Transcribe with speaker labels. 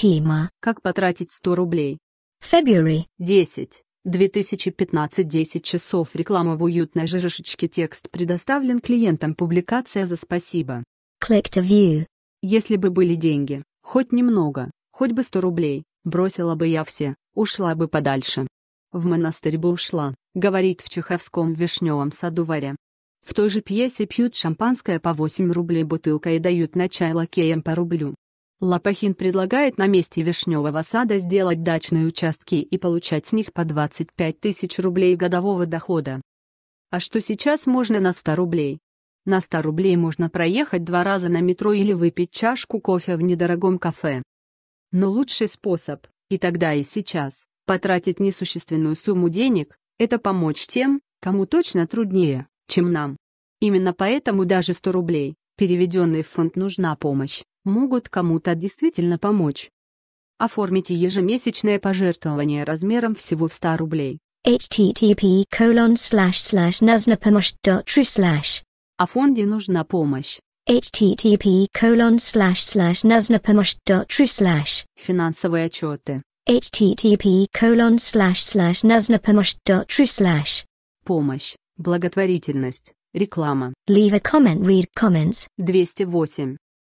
Speaker 1: Тема.
Speaker 2: Как потратить 100 рублей? February. 10. 2015-10 часов. Реклама в уютной жижешечке. Текст предоставлен клиентам. Публикация за спасибо. Click to view. Если бы были деньги, хоть немного, хоть бы 100 рублей, бросила бы я все, ушла бы подальше. В монастырь бы ушла, говорит в Чеховском вишневом саду Варя. В той же пьесе пьют шампанское по 8 рублей бутылка и дают на чай лакеям по рублю. Лопахин предлагает на месте вишневого сада сделать дачные участки и получать с них по 25 тысяч рублей годового дохода. А что сейчас можно на 100 рублей? На 100 рублей можно проехать два раза на метро или выпить чашку кофе в недорогом кафе. Но лучший способ, и тогда и сейчас, потратить несущественную сумму денег, это помочь тем, кому точно труднее, чем нам. Именно поэтому даже 100 рублей, переведенные в фонд «Нужна помощь», могут кому-то действительно помочь. Оформите ежемесячное пожертвование размером всего в 100 рублей.
Speaker 1: http colon slash slash naznapomощь.ru slash
Speaker 2: А фонде нужна помощь.
Speaker 1: http colon slash slash naznapomощь.ru slash
Speaker 2: Финансовые отчеты.
Speaker 1: http colon slash slash naznapomощь.ru
Speaker 2: slash Помощь, благотворительность, реклама. Leave a comment, read comments. 208.